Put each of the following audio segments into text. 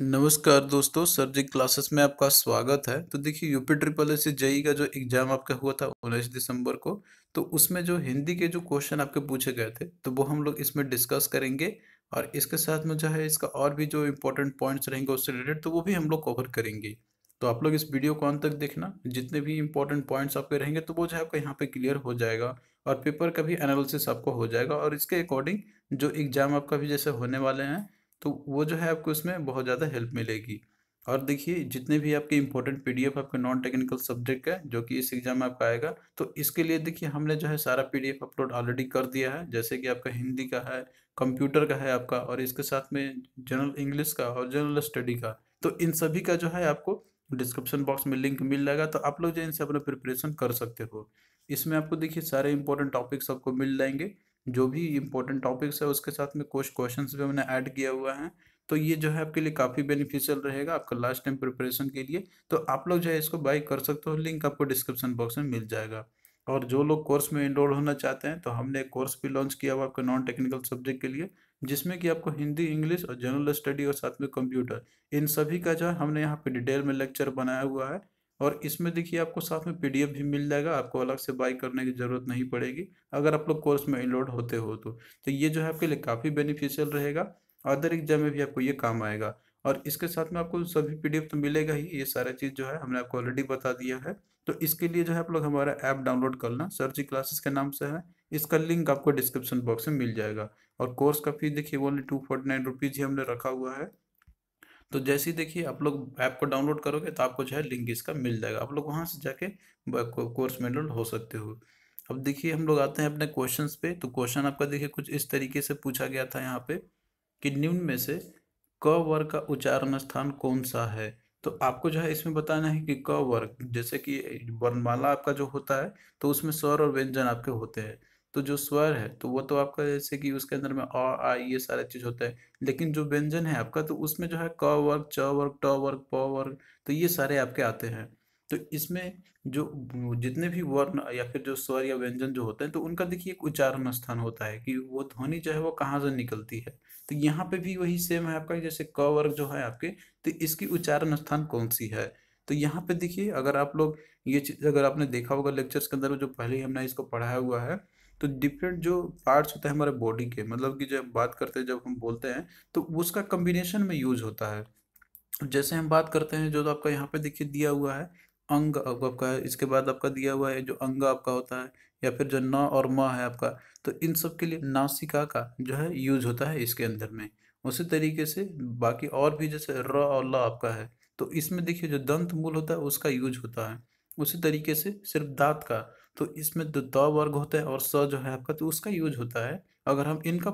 नमस्कार दोस्तों सर्जिक क्लासेस में आपका स्वागत है तो देखिए यूपी ट्रिपल एस जेई का जो एग्जाम आपका हुआ था उन्नीस दिसंबर को तो उसमें जो हिंदी के जो क्वेश्चन आपके पूछे गए थे तो वो हम लोग इसमें डिस्कस करेंगे और इसके साथ में जो है इसका और भी जो इम्पोर्टेंट पॉइंट्स रहेंगे उससे रिलेटेड तो वो भी हम लोग कवर करेंगे तो आप लोग इस वीडियो को अंत तक देखना जितने भी इम्पोर्टेंट पॉइंट्स आपके रहेंगे तो वो जो है आपका यहाँ पे क्लियर हो जाएगा और पेपर का भी एनालिसिस आपको हो जाएगा और इसके अकॉर्डिंग जो एग्जाम आपका भी जैसे होने वाले हैं तो वो जो है आपको इसमें बहुत ज़्यादा हेल्प मिलेगी और देखिए जितने भी आपके इंपॉर्टेंट एफ आपके नॉन टेक्निकल सब्जेक्ट है जो कि इस एग्जाम में आपका आएगा तो इसके लिए देखिए हमने जो है सारा P D F upload already कर दिया है जैसे कि आपका हिंदी का है कंप्यूटर का है आपका और इसके साथ में जनरल इंग्लिश का और जनरल स्टडी का तो इन सभी का जो है आपको डिस्क्रिप्शन बॉक्स में लिंक मिल जाएगा तो आप लोग जो इनसे अपना प्रिपरेशन कर सकते हो इसमें आपको देखिए सारे इंपॉर्टेंट टॉपिक्स आपको मिल जाएंगे जो भी इम्पोर्टेंट टॉपिक्स है उसके साथ में कुछ क्वेश्चन भी मैंने ऐड किया हुआ है तो ये जो है आपके लिए काफ़ी बेनिफिशियल रहेगा आपका लास्ट टाइम प्रिपरेशन के लिए तो आप लोग जो है इसको बाई कर सकते हो लिंक आपको डिस्क्रिप्शन बॉक्स में मिल जाएगा और जो लोग कोर्स में इनरोल होना चाहते हैं तो हमने एक कोर्स भी लॉन्च किया हुआ आपके नॉन टेक्निकल सब्जेक्ट के लिए जिसमें कि आपको हिंदी इंग्लिश और जनरल स्टडी और साथ में कंप्यूटर इन सभी का जो है हमने यहाँ पे डिटेल में लेक्चर बनाया हुआ है और इसमें देखिए आपको साथ में पीडीएफ भी मिल जाएगा आपको अलग से बाई करने की ज़रूरत नहीं पड़ेगी अगर आप लोग कोर्स में इनलोड होते हो तो तो ये जो है आपके लिए काफ़ी बेनिफिशियल रहेगा अदर एग्जाम में भी आपको ये काम आएगा और इसके साथ में आपको सभी पीडीएफ तो मिलेगा ही ये सारा चीज़ जो है हमने आपको ऑलरेडी बता दिया है तो इसके लिए जो है आप लोग हमारा ऐप डाउनलोड करना सर्जी क्लासेस के नाम से है इसका लिंक आपको डिस्क्रिप्शन बॉक्स में मिल जाएगा और कोर्स का फीस देखिए only two forty nine rupees ही हमने रखा हुआ है तो जैसे ही देखिए आप लोग ऐप को डाउनलोड करोगे तो आपको जो है लिंक इसका मिल जाएगा आप लोग वहाँ से जाके कोर्स में एनरोल हो सकते हो अब देखिए हम लोग आते हैं अपने क्वेश्चन पे तो क्वेश्चन आपका देखिए कुछ इस तरीके से पूछा गया था यहाँ पे कि निम्न में से क वर्ग का उच्चारण स्थान कौन सा है तो आपको जो है इसमें बताना है कि क वर्ग जैसे कि वर्णमाला आपका जो होता है तो उसमें स्वर और व्यंजन आपके होते हैं तो जो स्वर है तो वो तो आपका जैसे कि उसके अंदर में अ आ ये सारे चीज़ होता है लेकिन जो व्यंजन है आपका तो उसमें जो है क वर्ग च वर्ग ट वर्ग प वर्ग तो ये सारे आपके आते हैं तो इसमें जो जितने भी वर्ण या फिर जो स्वर या व्यंजन जो होते हैं तो उनका देखिए एक उच्चारण स्थान होता है कि वो ध्वनि जो है वो कहाँ से निकलती है तो यहाँ पे भी वही सेम है आपका जैसे क वर्ग जो है आपके तो इसकी उच्चारण स्थान कौन सी है तो यहाँ पे देखिए अगर आप लोग ये चीज़ अगर आपने देखा होगा लेक्चर्स के अंदर जो पहले हमने इसको पढ़ाया हुआ है तो डिफरेंट जो पार्ट्स होते हैं हमारे बॉडी के मतलब कि जब बात करते हैं जब हम बोलते हैं तो उसका कम्बिनेशन में यूज होता है जैसे हम बात करते हैं जो तो आपका यहाँ पे देखिए दिया हुआ है अंग आपका इसके बाद आपका दिया हुआ है जो अंग आपका होता है या फिर जो न और म है आपका तो इन सब के लिए नासिका का जो है यूज होता है इसके अंदर में उसी तरीके से बाकी और भी जैसे र और ल आपका है तो इसमें देखिए जो दंत मूल होता है उसका यूज होता है उसी तरीके से सिर्फ दात का तो इसमें जो द वर्ग होता है और स जो है आपका तो उसका यूज होता है अगर हम इनका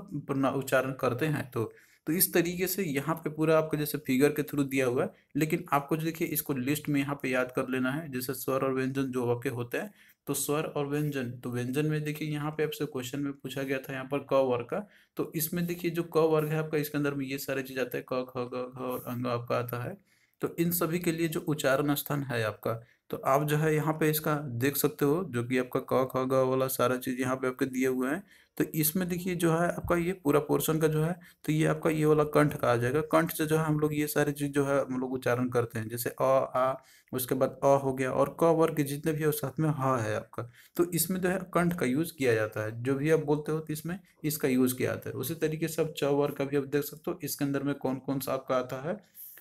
उच्चारण करते हैं तो तो इस तरीके से यहाँ पे पूरा आपको जैसे फिगर के थ्रू दिया हुआ है लेकिन आपको जो देखिए इसको लिस्ट में यहाँ पे याद कर लेना है जैसे स्वर और व्यंजन जो आपके होते हैं तो स्वर और व्यंजन तो व्यंजन में देखिए यहाँ पे आपसे क्वेश्चन में पूछा गया था यहाँ पर क वर्ग का तो इसमें देखिए जो क वर्ग है आपका इसके अंदर में ये सारे चीज़ आता है क ख ग घ और अंग आपका आता है तो इन सभी के लिए जो उच्चारण स्थान है आपका तो आप जो है यहाँ पे इसका देख सकते हो जो कि आपका क ख ग वाला सारा चीज़ यहाँ पे आपके दिए हुए हैं तो इसमें देखिए जो है आपका ये पूरा पोर्शन का जो है तो ये आपका ये वाला कंठ का आ जाएगा कंठ से जो है हम लोग ये सारी चीज़ जो है हम लोग उच्चारण करते हैं जैसे अ आ उसके बाद अ हो गया और क वर्ग के जितने भी है साथ में ह है आपका तो इसमें जो है कंठ का यूज़ किया जाता है जो भी आप बोलते हो तो इसमें इसका यूज़ किया जाता है उसी तरीके से आप च वर्ग का भी आप देख सकते हो इसके अंदर में कौन कौन सा आपका आता है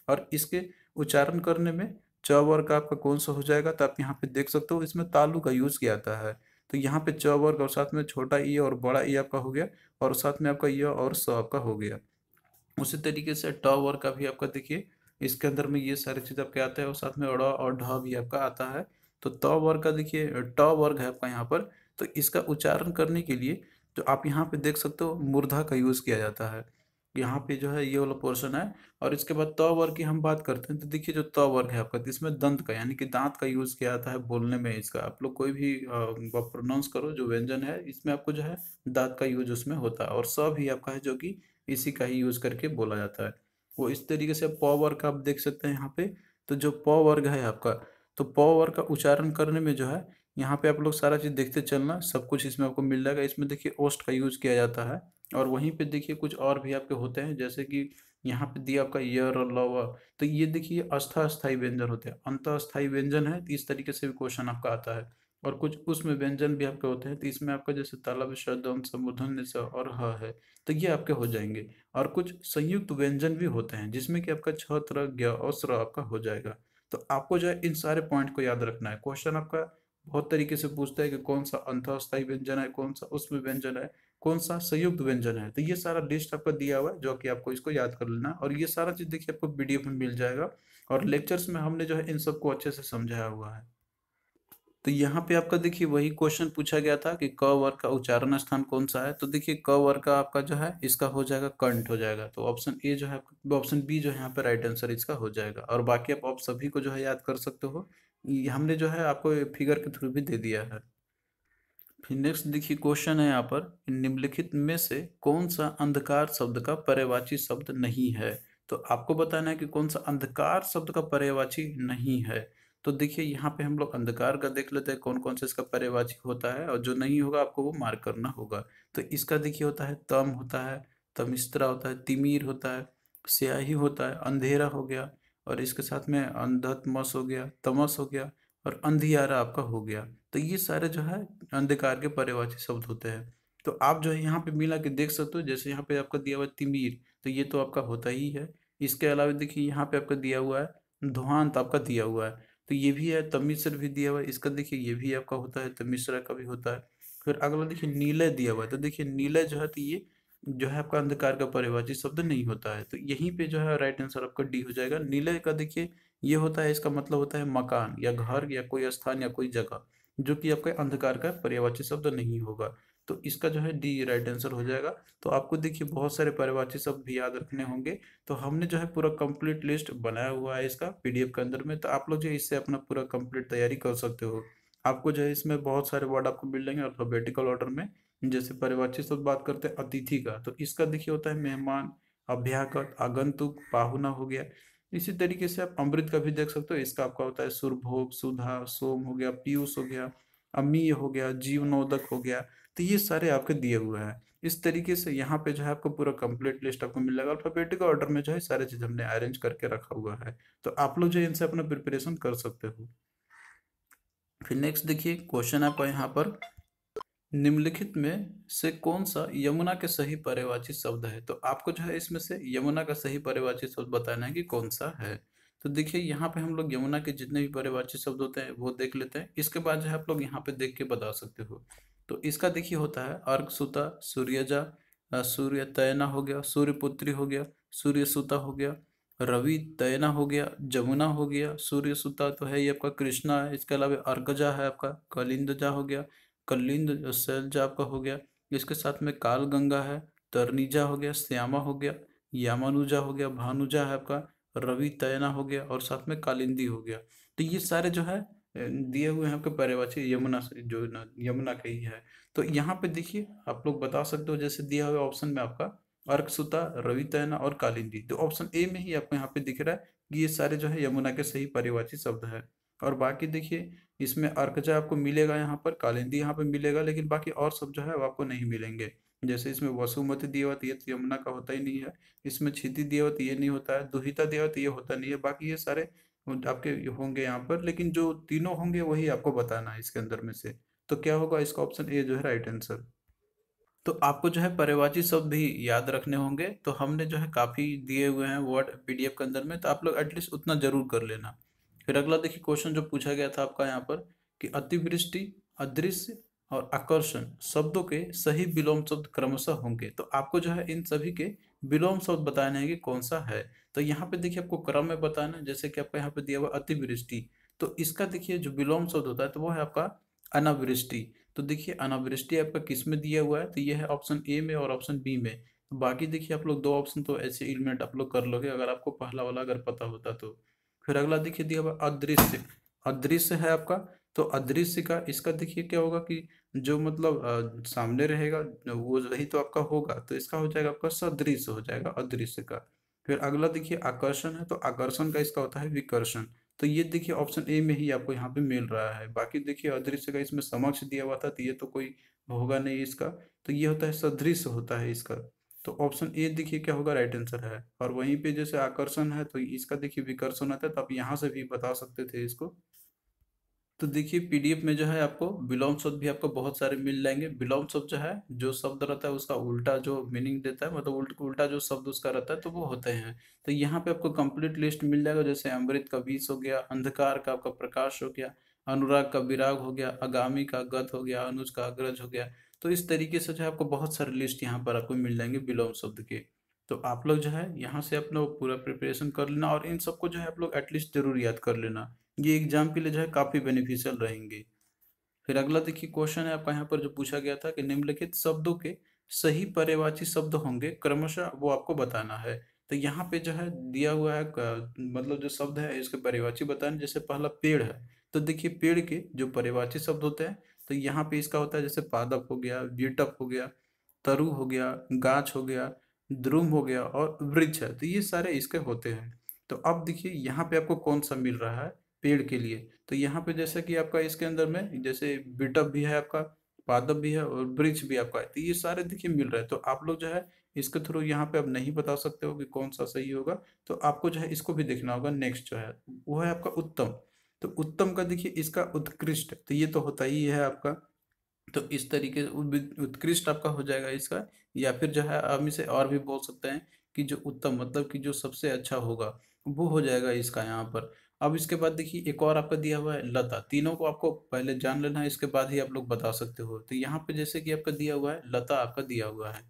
और इसके उच्चारण करने में च वर्ग का आपका कौन सा हो जाएगा तो आप यहाँ पे देख सकते हो इसमें तालु का यूज किया जाता है तो यहाँ पे च वर्ग और साथ में छोटा ई और बड़ा ई आपका हो गया और साथ में आपका य और स आपका हो गया उसी तरीके से ट वर्ग का भी आपका देखिए इसके अंदर में ये सारी चीज़ आपके आता है और साथ में अड़ा और ढ भी आपका आता है तो त वर्ग का देखिए ट वर्ग है आपका यहाँ पर तो इसका उच्चारण करने के लिए जो तो आप यहाँ पे देख सकते हो मुर्धा का यूज़ किया जाता है यहाँ पे जो है ये वाला पोर्शन है और इसके बाद त वर्ग की हम बात करते हैं तो देखिए जो त वर्ग है आपका तो इसमें दंत का यानी कि दांत का यूज किया जाता है बोलने में इसका आप लोग कोई भी प्रोनाउंस करो जो व्यंजन है इसमें आपको जो है दांत का यूज उसमें होता है और स भी आपका है जो कि इसी का ही यूज करके बोला जाता है वो इस तरीके से प वर्ग आप देख सकते हैं यहाँ पे तो जो प वर्ग है आपका तो प वर्ग का उच्चारण करने में जो है यहाँ पे आप लोग सारा चीज़ देखते चलना सब कुछ इसमें आपको मिल जाएगा इसमें देखिए ओस्ट का यूज़ किया जाता है और वहीं पे देखिए कुछ और भी आपके होते हैं जैसे कि यहाँ पे दिया आपका यर और लवर तो ये देखिए अस्थास्थायी व्यंजन होते हैं अंतस्थायी व्यंजन है तो इस तरीके से भी क्वेश्चन आपका आता है और कुछ उसमें व्यंजन भी आपके होते हैं तो इसमें आपका जैसे तालाब शब्द संबोधन और ह है तो ये आपके हो जाएंगे और कुछ संयुक्त व्यंजन भी होते हैं जिसमें कि आपका छत्र ज्ञ और स्र आपका हो जाएगा तो आपको जो है इन सारे पॉइंट को याद रखना है क्वेश्चन आपका बहुत तरीके से पूछता है कि कौन सा अंतस्थायी व्यंजन है कौन सा उसमें व्यंजन है कौन सा संयुक्त व्यंजन है तो ये सारा लिस्ट आपका दिया हुआ है जो कि आपको इसको याद कर लेना और ये सारा चीज़ देखिए आपको पीडीएफ में मिल जाएगा और लेक्चर्स में हमने जो है इन सबको अच्छे से समझाया हुआ है तो यहाँ पे आपका देखिए वही क्वेश्चन पूछा गया था कि क वर्ग का उच्चारण स्थान कौन सा है तो देखिए क वर्ग का आपका जो है इसका हो जाएगा कंठ हो जाएगा तो ऑप्शन ए जो है ऑप्शन बी जो है यहाँ पे राइट आंसर इसका हो जाएगा और बाकी आप सभी को जो है याद कर सकते हो हमने जो है आपको फिगर के थ्रू भी दे दिया है फिर नेक्स्ट देखिए क्वेश्चन है यहाँ पर निम्नलिखित में से कौन सा अंधकार शब्द का पर्यवाची शब्द नहीं है तो आपको बताना है कि कौन सा अंधकार शब्द का पर्यवाची नहीं है तो देखिए यहाँ पे हम लोग अंधकार का देख लेते हैं कौन कौन सा इसका पर्यवाची होता है और जो नहीं होगा आपको वो मार्क करना होगा तो इसका देखिए होता है तम होता है तमिस्त्रा होता है तिमिर होता है स्याही होता है अंधेरा हो गया और इसके साथ में अंधत्मस हो गया तमस हो गया और अंधियारा आपका हो गया तो ये सारे जो है अंधकार के परिवाची शब्द होते हैं तो आप जो है यहाँ पे मिला के देख सकते हो जैसे यहाँ पे आपका दिया हुआ तिमिर तो ये तो आपका होता ही है इसके अलावा देखिए यहाँ पे आपका दिया हुआ है धुआंत आपका दिया हुआ है तो ये भी है तमिश्र भी दिया हुआ है इसका देखिए ये भी आपका होता है तमिश्रा का भी होता है फिर अगला देखिए नीलय दिया हुआ है तो देखिए नीलय जो है तो ये जो है आपका अंधकार का परिभाषित शब्द नहीं होता है तो यहीं पे जो है राइट आंसर आपका डी हो जाएगा नीले का देखिए ये होता है इसका मतलब होता है मकान या घर या कोई स्थान या कोई जगह जो कि आपका अंधकार का पर्यावाची शब्द नहीं होगा तो इसका जो है डी राइट आंसर हो जाएगा तो आपको देखिए बहुत सारे पर्यावाची शब्द भी याद रखने होंगे तो हमने जो है पूरा कंप्लीट लिस्ट बनाया हुआ है इसका पीडीएफ के अंदर में तो आप लोग जो इससे अपना पूरा कंप्लीट तैयारी कर सकते हो आपको जो है इसमें बहुत सारे वर्ड आपको मिल जाएंगे अल्फाबेटिकल ऑर्डर में जैसे परिवाचित शब्द बात करते हैं अतिथि का तो इसका देखिए होता है मेहमान अभ्यागत आगंतुक पाहुना हो गया इसी तरीके से आप अमृत का भी देख सकते हो इसका आपका होता है सुरभोग सुधा सोम हो गया पीयूष हो गया अमीय हो गया जीवनोदक हो गया तो ये सारे आपके दिए हुए हैं इस तरीके से यहाँ पे जो है आपको पूरा कंप्लीट लिस्ट आपको मिल जाएगा अल्फाबेटिक ऑर्डर में जो है सारे चीज़ हमने अरेंज करके रखा हुआ है तो आप लोग जो है इनसे अपना प्रिपरेशन कर सकते हो फिर नेक्स्ट देखिए क्वेश्चन आपका यहाँ पर निम्नलिखित में से कौन सा यमुना के सही परिवाचित शब्द है तो आपको जो है इसमें से यमुना का सही परिवाचित शब्द बताना है कि कौन सा है तो देखिए यहाँ पे हम लोग यमुना के जितने भी परिवाचित शब्द होते हैं वो देख लेते हैं इसके बाद जो है आप लोग यहाँ पे देख के बता सकते हो तो इसका देखिए होता है अर्घसुता सूर्यजा सूर्य तयना हो गया सूर्यपुत्री हो गया सूर्यसुता हो गया रवि तयना हो गया जमुना हो गया सूर्यसुता तो है ये आपका कृष्णा है इसके अलावा अर्घजा है आपका कलिंदजा हो गया कलिंद जो सैलज आपका हो गया इसके साथ में काल गंगा है तरनीजा हो गया श्यामा हो गया यामानुजा हो गया भानुजा है आपका रवि तयना हो गया और साथ में कालिंदी हो गया तो ये सारे जो है दिए हुए हैं आपके पर्यवाची यमुना जो यमुना का ही है तो यहाँ पे देखिए आप लोग बता सकते हो जैसे दिया हुआ ऑप्शन में आपका अर्कसुता रवि तैना और कालिंदी तो ऑप्शन ए में ही आपको यहाँ पे दिख रहा है कि ये सारे जो है यमुना के सही परिवाची शब्द है और बाकी देखिए इसमें अर्कजा आपको मिलेगा यहाँ पर कालिंदी यहाँ पर मिलेगा लेकिन बाकी और सब जो है वो आपको नहीं मिलेंगे जैसे इसमें वसुमती देवत ये तो यमुना का होता ही नहीं है इसमें क्षिति देवत ये नहीं होता है दुहिता देवत ये होता नहीं है बाकी ये सारे आपके होंगे यहाँ पर लेकिन जो तीनों होंगे वही आपको बताना है इसके अंदर में से तो क्या होगा इसका ऑप्शन ए जो है राइट आंसर तो आपको जो है परिवाची शब्द भी याद रखने होंगे तो हमने जो है काफ़ी दिए हुए हैं वर्ड पीडीएफ के अंदर में तो आप लोग एटलीस्ट उतना जरूर कर लेना फिर अगला देखिए क्वेश्चन जो पूछा गया था आपका यहाँ पर कि अतिवृष्टि अदृश्य और आकर्षण शब्दों के सही विलोम शब्द क्रमशः होंगे तो आपको जो है इन सभी के विलोम शब्द बताने हैं कि कौन सा है तो यहाँ पे देखिए आपको क्रम में बताना है जैसे कि आपका यहाँ पे दिया हुआ अतिवृष्टि तो इसका देखिए जो विलोम शब्द होता है तो वो है आपका अनावृष्टि तो देखिए अनावृष्टि आपका किस में दिया हुआ है तो ये है ऑप्शन ए में और ऑप्शन बी में तो बाकी देखिए आप लोग दो ऑप्शन तो ऐसे इलिमिनेट आप लोग कर लोगे अगर आपको पहला वाला अगर पता होता तो फिर अगला देखिए दिया हुआ अदृश्य अदृश्य है आपका तो अदृश्य का इसका देखिए क्या होगा कि जो मतलब आ, सामने रहेगा वो वही तो आपका होगा तो इसका हो जाएगा आपका सदृश हो जाएगा अदृश्य का फिर अगला देखिए आकर्षण है तो आकर्षण का इसका होता है विकर्षण तो ये देखिए ऑप्शन ए में ही आपको यहाँ पे मिल रहा है बाकी देखिए अदृश्य का इसमें समक्ष दिया हुआ था तो ये तो कोई होगा नहीं इसका तो ये होता है सदृश होता है इसका तो ऑप्शन ए देखिए क्या होगा राइट आंसर है और वहीं पे जैसे आकर्षण है तो इसका देखिए विकर्षण आता है तो आप यहाँ से भी बता सकते थे इसको तो देखिए पीडीएफ में जो है आपको विलोम शब्द भी आपको बहुत सारे मिल जाएंगे विलोम शब्द जो है जो शब्द रहता है उसका उल्टा जो मीनिंग देता है मतलब उल्ट, उल्टा जो शब्द उसका रहता है तो वो होते हैं तो यहाँ पे आपको कंप्लीट लिस्ट मिल जाएगा जैसे अमृत का बीस हो गया अंधकार का आपका प्रकाश हो गया अनुराग का विराग हो गया आगामी का गत हो गया अनुज का अग्रज हो गया तो इस तरीके से जो है आपको बहुत सारे लिस्ट यहाँ पर आपको मिल जाएंगे विलोम शब्द के तो आप लोग जो है यहाँ से आप लोग पूरा प्रिपरेशन कर लेना और इन सबको जो है आप लोग एटलीस्ट जरूर याद कर लेना ये एग्जाम के लिए जो है काफ़ी बेनिफिशियल रहेंगे फिर अगला देखिए क्वेश्चन है आपका यहाँ पर जो पूछा गया था कि निम्नलिखित शब्दों के सही पर्यवाची शब्द होंगे क्रमशः वो आपको बताना है तो यहाँ पे जो है दिया हुआ है मतलब जो शब्द है इसके परिवाची बताना जैसे पहला पेड़ है तो देखिए पेड़ के जो परिवाची शब्द होते हैं तो यहाँ पे इसका होता है जैसे पादप हो गया व्यूटप हो गया तरु हो गया गाछ हो गया द्रुम हो गया और वृक्ष है तो ये सारे इसके होते हैं तो अब देखिए यहाँ पे आपको कौन सा मिल रहा है पेड़ के लिए तो यहाँ पे जैसे कि आपका इसके अंदर में जैसे बिटअप भी है आपका पादप भी है और वृक्ष भी आपका है तो ये सारे देखिए मिल रहे हैं तो आप लोग जो है इसके थ्रू यहाँ पे आप नहीं बता सकते हो कि कौन सा सही होगा तो आपको जो है इसको भी देखना होगा नेक्स्ट जो है वो है आपका उत्तम तो उत्तम का देखिए इसका उत्कृष्ट तो ये तो होता ही है आपका तो इस तरीके से उत्कृष्ट आपका हो जाएगा इसका या फिर जो है हम इसे और भी बोल सकते हैं कि जो उत्तम मतलब कि जो सबसे अच्छा होगा वो हो जाएगा इसका यहाँ पर अब इसके बाद देखिए एक और आपका दिया हुआ है लता तीनों को आपको पहले जान लेना है इसके बाद ही आप लोग बता सकते हो तो यहाँ पे जैसे कि आपका दिया हुआ है लता आपका दिया हुआ है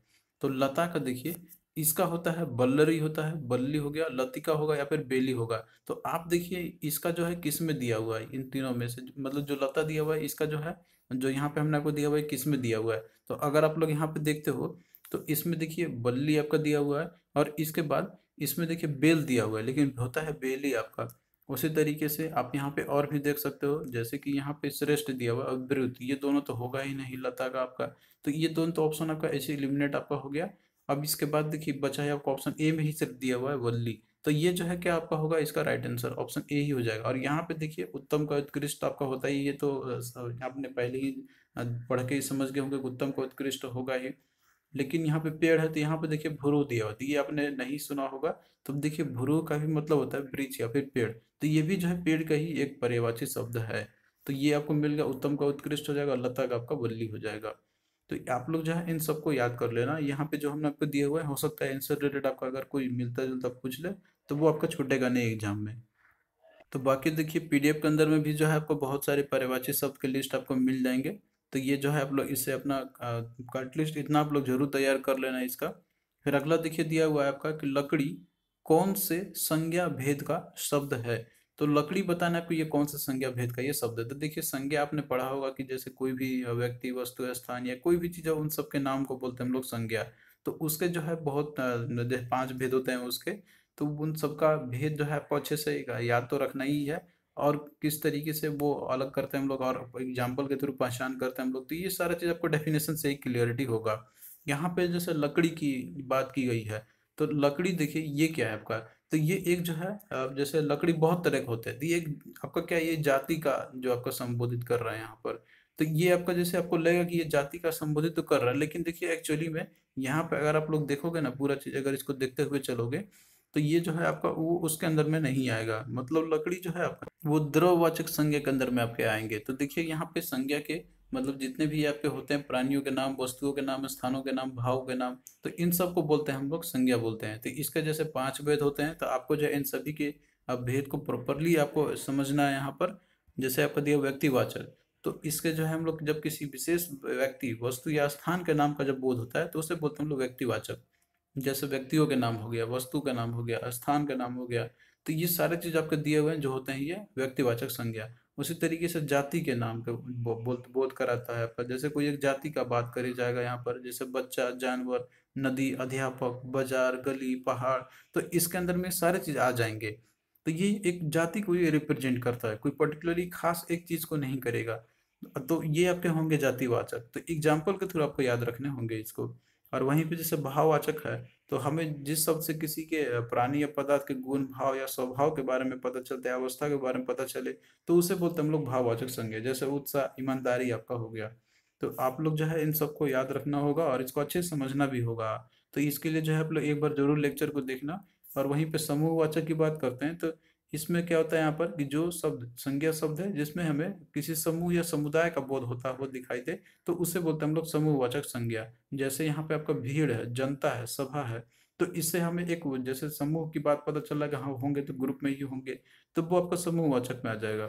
तो लता का देखिए इसका होता है बल्लरी होता है बल्ली हो गया लतिका होगा या फिर बेली होगा तो आप देखिए इसका जो है किस में दिया हुआ है इन तीनों में से मतलब जो लता दिया हुआ है इसका जो है जो यहाँ पे हमने आपको दिया हुआ है किस में दिया हुआ है तो अगर आप लोग यहाँ पे देखते हो तो इसमें देखिए बल्ली आपका दिया हुआ है और इसके बाद इसमें देखिए बेल दिया हुआ है लेकिन होता है बेली आपका उसी तरीके से आप यहाँ पे और भी देख सकते हो जैसे कि यहाँ पे श्रेष्ठ दिया हुआ और विरुद्ध ये दोनों तो होगा ही नहीं लता का आपका तो ये दोनों तो ऑप्शन आपका ऐसे इलिमिनेट आपका हो गया अब इसके बाद देखिए बचा है आपको ऑप्शन ए में ही सिर्फ दिया हुआ है वल्ली तो ये जो है क्या आपका होगा इसका राइट आंसर ऑप्शन ए ही हो जाएगा और यहाँ पे देखिए उत्तम का उत्कृष्ट आपका होता ही ये तो आपने पहले ही पढ़ के ही समझ गए होंगे उत्तम का उत्कृष्ट होगा ही लेकिन यहाँ पे पेड़ है तो यहाँ पे देखिए भुरु दिया हुआ ये आपने नहीं सुना होगा तो देखिए भुरु का भी मतलब होता है ब्रिज या फिर पेड़ तो ये भी जो है पेड़ का ही एक परिवाचित शब्द है तो ये आपको मिल गया उत्तम का उत्कृष्ट हो जाएगा लता का आपका बल्ली हो जाएगा तो आप लोग जो है इन सबको याद कर लेना यहाँ पे जो हमने आपको दिए हुए हैं हो सकता है इनसे रिलेटेड आपका अगर कोई मिलता जुलता पूछ ले तो वो आपका छूटेगा नहीं एग्जाम में तो बाकी देखिए पीडीएफ के अंदर में भी जो है आपको बहुत सारे परिवाचित शब्द के लिस्ट आपको मिल जाएंगे तो ये जो है आप लोग इससे अपना कट लिस्ट इतना आप लोग जरूर तैयार कर लेना इसका फिर अगला देखिए दिया हुआ है आपका कि लकड़ी कौन से संज्ञा भेद का शब्द है तो लकड़ी बताना आपको ये कौन सा संज्ञा भेद का ये शब्द है तो देखिए संज्ञा आपने पढ़ा होगा कि जैसे कोई भी व्यक्ति वस्तु स्थान या कोई भी चीज़ है उन सबके नाम को बोलते हैं हम लोग संज्ञा तो उसके जो है बहुत पांच भेद होते हैं उसके तो उन सबका भेद जो है आपको अच्छे से याद तो रखना ही है और किस तरीके से वो अलग करते हैं हम लोग और एग्जाम्पल के थ्रू पहचान करते हैं हम लोग तो ये सारा चीज़ आपको डेफिनेशन से ही क्लियरिटी होगा यहाँ पे जैसे लकड़ी की बात की गई है तो लकड़ी देखिए ये क्या है आपका तो ये एक जो है जैसे लकड़ी बहुत तरह के होते हैं तो ये आपका क्या ये जाति का जो आपका संबोधित कर रहा है यहाँ पर तो ये आपका जैसे आपको लगेगा कि ये जाति का संबोधित तो कर रहा है लेकिन देखिए एक्चुअली में यहाँ पे अगर आप लोग देखोगे ना पूरा चीज़ अगर इसको देखते हुए चलोगे तो ये जो है आपका वो उसके अंदर में नहीं आएगा मतलब लकड़ी जो है आपका वो द्रववाचक संज्ञा के अंदर में आपके आएंगे तो देखिए यहाँ पे संज्ञा के मतलब जितने भी आपके होते हैं प्राणियों के नाम वस्तुओं के नाम स्थानों के नाम भाव के नाम तो इन सब को बोलते हैं हम लोग संज्ञा बोलते हैं तो इसके जैसे पांच भेद होते हैं तो आपको जो इन सभी के अब भेद को प्रॉपरली आपको समझना है यहाँ पर जैसे आपका दिया व्यक्तिवाचक तो इसके जो है हम लोग जब किसी विशेष व्यक्ति वस्तु या स्थान के नाम का जब बोध होता है तो उसे बोलते हैं हम लोग व्यक्तिवाचक जैसे व्यक्तियों के नाम हो गया वस्तु का नाम हो गया स्थान का नाम हो गया तो ये सारे चीज आपके दिए हुए हैं जो होते हैं ये व्यक्तिवाचक संज्ञा उसी तरीके से जाति के नाम का बोध बोध कराता है आपका जैसे कोई एक जाति का बात करी जाएगा यहाँ पर जैसे बच्चा जानवर नदी अध्यापक बाजार गली पहाड़ तो इसके अंदर में सारे चीज आ जाएंगे तो ये एक जाति को ये रिप्रेजेंट करता है कोई पर्टिकुलरली खास एक चीज को नहीं करेगा तो ये आपके होंगे जातिवाचक तो एग्जाम्पल के थ्रू आपको याद रखने होंगे इसको और वहीं पे जैसे भाववाचक है तो हमें जिस शब्द से किसी के प्राणी या पदार्थ के गुण भाव या स्वभाव के बारे में पता चलता है अवस्था के बारे में पता चले तो उसे बोलते हम लोग भाववाचक संज्ञा जैसे उत्साह ईमानदारी आपका हो गया तो आप लोग जो है इन सबको याद रखना होगा और इसको अच्छे से समझना भी होगा तो इसके लिए जो है आप लोग एक बार जरूर लेक्चर को देखना और वहीं पे समूह वाचक की बात करते हैं तो इसमें क्या होता है यहाँ पर कि जो शब्द संज्ञा शब्द है जिसमें हमें किसी समूह या समुदाय का बोध होता वो दिखाई दे तो उसे बोलते हैं हम लोग समूहवाचक संज्ञा जैसे यहाँ पे आपका भीड़ है जनता है सभा है तो इससे हमें एक जैसे समूह की बात पता चला है हाँ होंगे तो ग्रुप में ही होंगे तो वो आपका समूहवाचक में आ जाएगा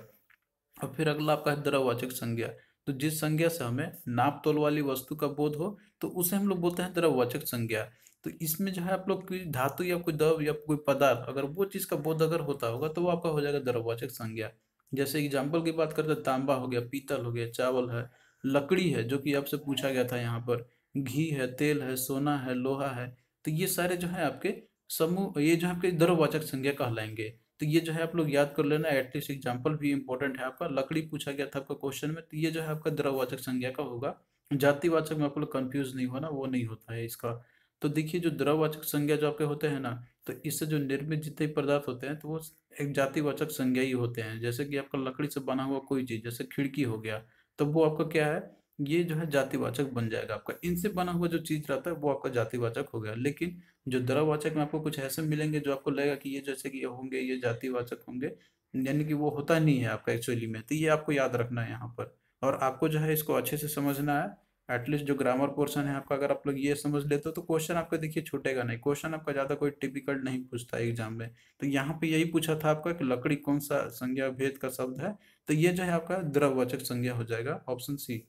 और फिर अगला आपका है द्रववाचक संज्ञा तो जिस संज्ञा से हमें नाप तोल वाली वस्तु का बोध हो तो उसे हम लोग बोलते हैं द्रववाचक संज्ञा तो इसमें जो है आप लोग कोई धातु या कोई दव या कोई पदार्थ अगर वो चीज़ का बोध अगर होता होगा तो वो आपका हो जाएगा द्रववाचक संज्ञा जैसे एग्जाम्पल की बात करते हैं तांबा हो गया पीतल हो गया चावल है लकड़ी है जो कि आपसे पूछा गया था यहाँ पर घी है तेल है सोना है लोहा है तो ये सारे जो है आपके समूह ये जो है आपके दर्ववाचक संज्ञा कहलाएंगे तो ये जो है आप लोग याद कर लेना एटलीस्ट एग्जाम्पल भी इम्पोर्टेंट है आपका लकड़ी पूछा गया था आपका क्वेश्चन में तो ये जो है आपका द्रववाचक संज्ञा का होगा जातिवाचक में आप लोग कन्फ्यूज नहीं होना वो नहीं होता है इसका तो देखिए जो द्रववाचक संज्ञा जो आपके होते हैं ना तो इससे जो निर्मित जितने पदार्थ होते हैं तो वो एक जातिवाचक संज्ञा ही होते हैं जैसे कि आपका लकड़ी से बना हुआ कोई चीज़ जैसे खिड़की हो गया तो वो आपका क्या है ये जो है जातिवाचक बन जाएगा आपका इनसे बना हुआ जो चीज़ रहता है वो आपका जातिवाचक हो गया लेकिन जो द्रववाचक में आपको कुछ ऐसे मिलेंगे जो आपको लगेगा कि ये जैसे कि ये होंगे ये जातिवाचक होंगे यानी कि वो होता नहीं है आपका एक्चुअली में तो ये आपको याद रखना है यहाँ पर और आपको जो है इसको अच्छे से समझना है एटलीस्ट जो ग्रामर पोर्सन है आपका अगर आप लोग ये समझ लेते हो तो क्वेश्चन आपका देखिए छूटेगा नहीं क्वेश्चन आपका ज़्यादा कोई टिपिकल नहीं पूछता एग्जाम में तो यहाँ पे यही पूछा था आपका कि लकड़ी कौन सा संज्ञा भेद का शब्द है तो ये जो है आपका द्रववाचक संज्ञा हो जाएगा ऑप्शन सी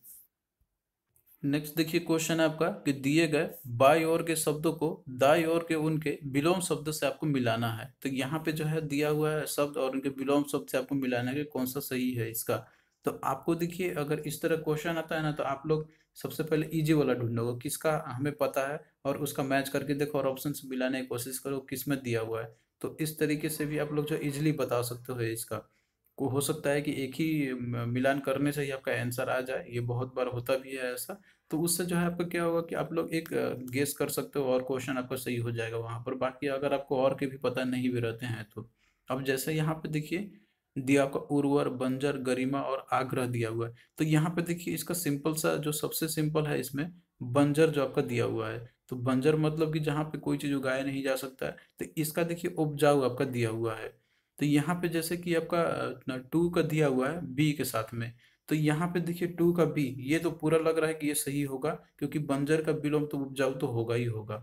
नेक्स्ट देखिए क्वेश्चन है आपका कि दिए गए बाई और के शब्दों को दाई और के उनके विलोम शब्द से आपको मिलाना है तो यहाँ पे जो है दिया हुआ है शब्द और उनके विलोम शब्द से आपको मिलाना है कौन सा सही है इसका तो आपको देखिए अगर इस तरह क्वेश्चन आता है ना तो आप लोग सबसे पहले ईजी e वाला ढूंढोगे किसका हमें पता है और उसका मैच करके देखो और ऑप्शन मिलाने की कोशिश करो किस में दिया हुआ है तो इस तरीके से भी आप लोग जो इजीली बता सकते हो इसका को हो सकता है कि एक ही मिलान करने से ही आपका आंसर आ जाए ये बहुत बार होता भी है ऐसा तो उससे जो है आपका क्या होगा कि आप लोग एक गेस कर सकते हो और क्वेश्चन आपका सही हो जाएगा वहाँ पर बाकी अगर आपको और के भी पता नहीं भी रहते हैं तो अब जैसे यहाँ पे देखिए दिया आपका उर्वर बंजर गरिमा और आग्रह दिया हुआ है तो यहाँ पे देखिए इसका सिंपल सा जो सबसे सिंपल है इसमें बंजर जो आपका दिया हुआ है तो बंजर मतलब कि जहाँ पे कोई चीज़ उगाया नहीं जा सकता है तो इसका देखिए उपजाऊ आपका दिया हुआ है तो यहाँ पे जैसे कि आपका टू का दिया हुआ है बी के साथ में तो यहाँ पे देखिए टू का बी ये तो पूरा लग रहा है कि ये सही होगा क्योंकि बंजर का बिलोम तो उपजाऊ तो होगा ही होगा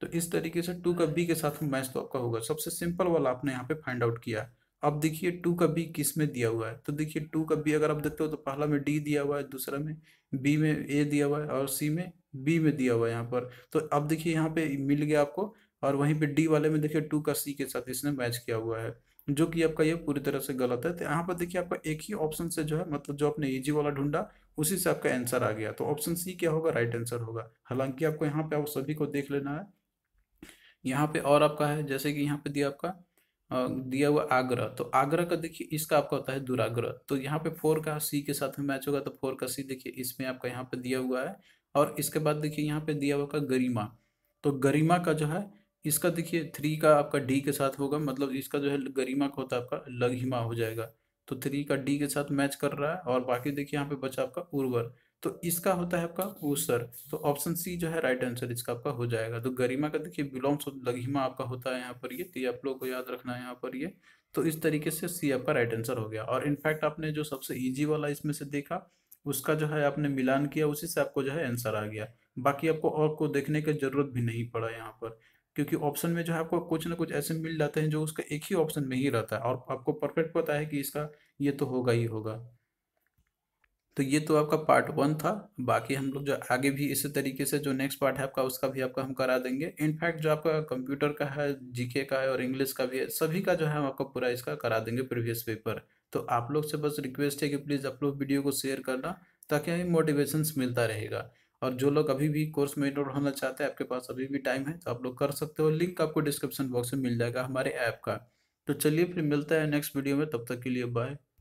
तो इस तरीके से टू का बी के साथ मैच तो आपका होगा सबसे सिंपल वाला आपने यहाँ पे फाइंड आउट किया अब देखिए टू का बी किस में दिया हुआ है तो देखिए टू का बी अगर आप देखते हो तो पहला में डी दिया हुआ है दूसरा में बी में ए दिया हुआ है और सी में बी में दिया हुआ है यहाँ पर तो अब देखिए यहाँ पे मिल गया आपको और वहीं पे डी वाले में देखिए टू का सी के साथ इसने मैच किया हुआ है जो कि आपका ये पूरी तरह से गलत है तो यहाँ पर देखिए आपका एक ही ऑप्शन से जो है मतलब जो आपने इजी वाला ढूंढा उसी से आपका आंसर आ गया तो ऑप्शन सी क्या होगा राइट आंसर होगा हालांकि आपको यहाँ पे आप सभी को देख लेना है यहाँ पे और आपका है जैसे कि यहाँ पे दिया आपका दिया हुआ आग्रह तो आग्रह का देखिए इसका आपका होता है दुराग्रह तो यहाँ पे फोर का सी के साथ में मैच होगा तो फोर का सी देखिए इसमें आपका यहाँ पे दिया हुआ है और इसके बाद देखिए यहाँ पे दिया हुआ का गरिमा तो गरिमा का जो है इसका देखिए थ्री का आपका डी के साथ होगा मतलब इसका जो है गरिमा का होता है आपका लघिमा हो जाएगा तो थ्री का डी के साथ मैच कर रहा है और बाकी देखिए यहाँ पे बचा आपका उर्वर तो इसका होता है आपका ऊसर तो ऑप्शन सी जो है राइट आंसर इसका आपका हो जाएगा तो गरिमा का देखिए बिलोंग्स लघिमा आपका होता है यहाँ पर ये तो ये आप लोगों को याद रखना है यहाँ पर ये तो इस तरीके से सी आपका राइट आंसर हो गया और इनफैक्ट आपने जो सबसे ईजी वाला इसमें से देखा उसका जो है आपने मिलान किया उसी से आपको जो है आंसर आ गया बाकी आपको और को देखने की जरूरत भी नहीं पड़ा यहाँ पर क्योंकि ऑप्शन में जो है आपको कुछ ना कुछ ऐसे मिल जाते हैं जो उसका एक ही ऑप्शन में ही रहता है और आपको परफेक्ट पता है कि इसका ये तो होगा ही होगा तो ये तो आपका पार्ट वन था बाकी हम लोग जो आगे भी इस तरीके से जो नेक्स्ट पार्ट है आपका उसका भी आपका हम करा देंगे इनफैक्ट जो आपका कंप्यूटर का है जीके का है और इंग्लिश का भी है सभी का जो है हम आपका पूरा इसका करा देंगे प्रीवियस पेपर तो आप लोग से बस रिक्वेस्ट है कि प्लीज़ आप लोग वीडियो को शेयर करना ताकि हमें मोटिवेशंस मिलता रहेगा और जो लोग अभी भी कोर्स में इनरोल होना चाहते हैं आपके पास अभी भी टाइम है तो आप लोग कर सकते हो लिंक आपको डिस्क्रिप्शन बॉक्स में मिल जाएगा हमारे ऐप का तो चलिए फिर मिलता है नेक्स्ट वीडियो में तब तक के लिए बाय